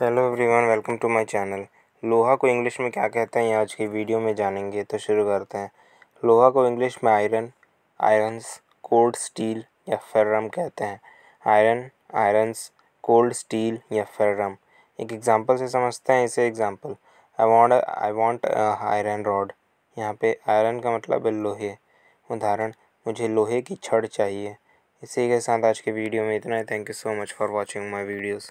hello everyone welcome to my channel लोहा को English में क्या कहते हैं आज की वीडियो में जानेंगे तो शुरू करते हैं लोहा को इंग्लिश में आयरन आयरन्स कोल्ड स्टील या फेर्रम कहते हैं आयरन आयरन्स कोल्ड स्टील या फेर्रम एक एग्जांपल से समझते हैं इसे example I want I want iron rod यहाँ पे आयरन का मतलब है लोहे उदाहरण मुझे लोहे की छड़ चाहिए इसी के साथ आज के वीडियो में इतना है thank you so much for watching my videos